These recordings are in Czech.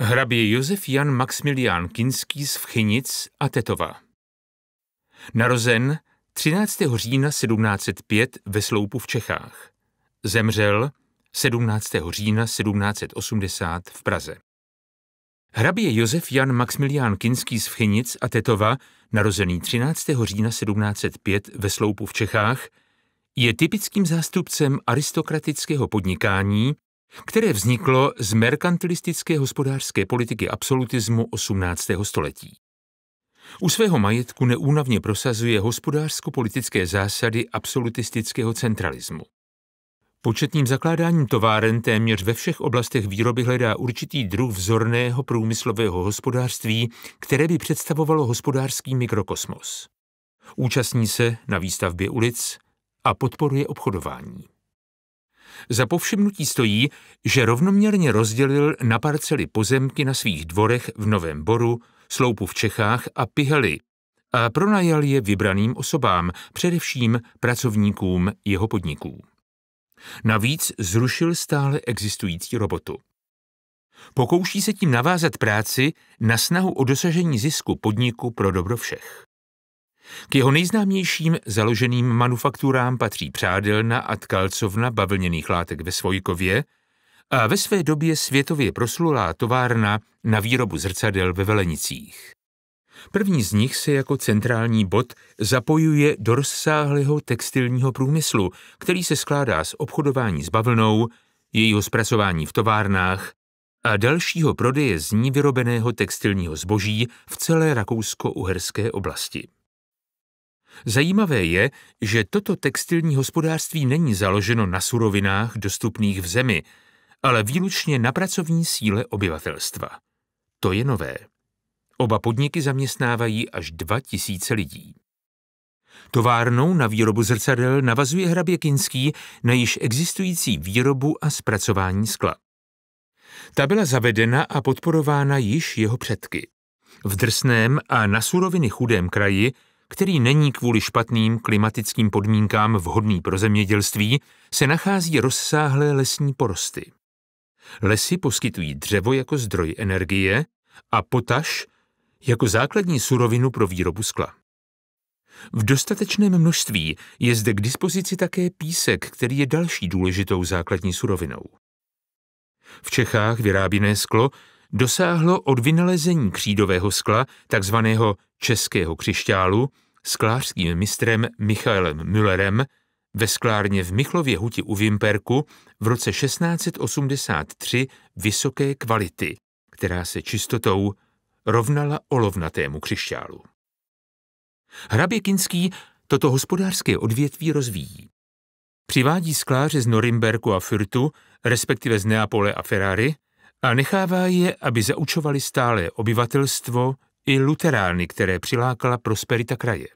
Hrabě Josef Jan Maximilián Kinský z Vchynic a Tetova. Narozen 13. října 1705 ve Sloupu v Čechách. Zemřel 17. října 1780 v Praze. Hrabě Josef Jan Maximilián Kinský z Vchynic a Tetova, narozený 13. října 1705 ve Sloupu v Čechách, je typickým zástupcem aristokratického podnikání, které vzniklo z merkantilistické hospodářské politiky absolutismu 18. století. U svého majetku neúnavně prosazuje hospodářsko-politické zásady absolutistického centralismu. Početním zakládáním továren téměř ve všech oblastech výroby hledá určitý druh vzorného průmyslového hospodářství, které by představovalo hospodářský mikrokosmos. Účastní se na výstavbě ulic a podporuje obchodování. Za povšimnutí stojí, že rovnoměrně rozdělil na parcely pozemky na svých dvorech v Novém Boru, Sloupu v Čechách a Pihely a pronajal je vybraným osobám, především pracovníkům jeho podniků. Navíc zrušil stále existující robotu. Pokouší se tím navázat práci na snahu o dosažení zisku podniku pro dobro všech. K jeho nejznámějším založeným manufakturám patří přádelna a tkalcovna bavlněných látek ve Svojkově a ve své době světově proslulá továrna na výrobu zrcadel ve Velenicích. První z nich se jako centrální bod zapojuje do rozsáhlého textilního průmyslu, který se skládá z obchodování s bavlnou, jejího zpracování v továrnách a dalšího prodeje z ní vyrobeného textilního zboží v celé Rakousko-Uherské oblasti. Zajímavé je, že toto textilní hospodářství není založeno na surovinách dostupných v zemi, ale výlučně na pracovní síle obyvatelstva. To je nové. Oba podniky zaměstnávají až 2000 lidí. Továrnou na výrobu zrcadel navazuje hrabě Kinský na již existující výrobu a zpracování skla. Ta byla zavedena a podporována již jeho předky. V drsném a na suroviny chudém kraji který není kvůli špatným klimatickým podmínkám vhodný pro zemědělství, se nachází rozsáhlé lesní porosty. Lesy poskytují dřevo jako zdroj energie a potaž jako základní surovinu pro výrobu skla. V dostatečném množství je zde k dispozici také písek, který je další důležitou základní surovinou. V Čechách vyráběné sklo dosáhlo od vynalezení křídového skla, takzvaného českého křišťálu, sklářským mistrem Michaelem Müllerem ve sklárně v Michlově huti u Vimperku v roce 1683 vysoké kvality, která se čistotou rovnala olovnatému křišťálu. Kinský toto hospodářské odvětví rozvíjí. Přivádí skláře z Norimberku a Fürtu, respektive z Neapole a Ferrari, a nechává je, aby zaučovali stále obyvatelstvo i luterány, které přilákala prosperita kraje.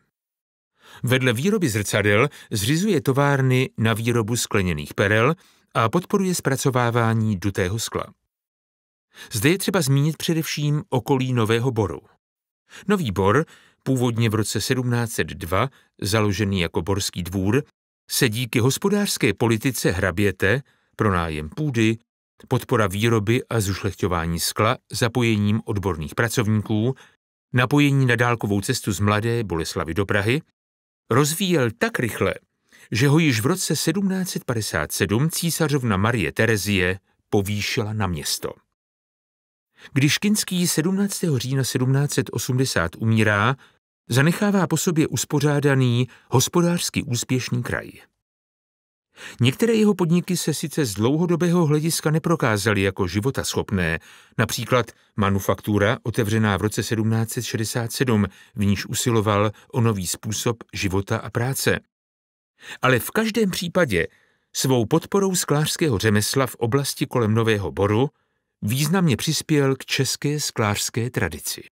Vedle výroby zrcadel zřizuje továrny na výrobu skleněných perel a podporuje zpracovávání dutého skla. Zde je třeba zmínit především okolí Nového Boru. Nový Bor, původně v roce 1702 založený jako borský dvůr, se díky hospodářské politice hraběte, pronájem půdy, podpora výroby a zušlechťování skla zapojením odborných pracovníků napojení na dálkovou cestu z Mladé Boleslavy do Prahy, rozvíjel tak rychle, že ho již v roce 1757 císařovna Marie Terezie povýšila na město. Když Kinský 17. října 1780 umírá, zanechává po sobě uspořádaný, hospodářsky úspěšný kraj. Některé jeho podniky se sice z dlouhodobého hlediska neprokázaly jako života schopné. například manufaktura, otevřená v roce 1767, v níž usiloval o nový způsob života a práce. Ale v každém případě svou podporou sklářského řemesla v oblasti kolem Nového Boru významně přispěl k české sklářské tradici.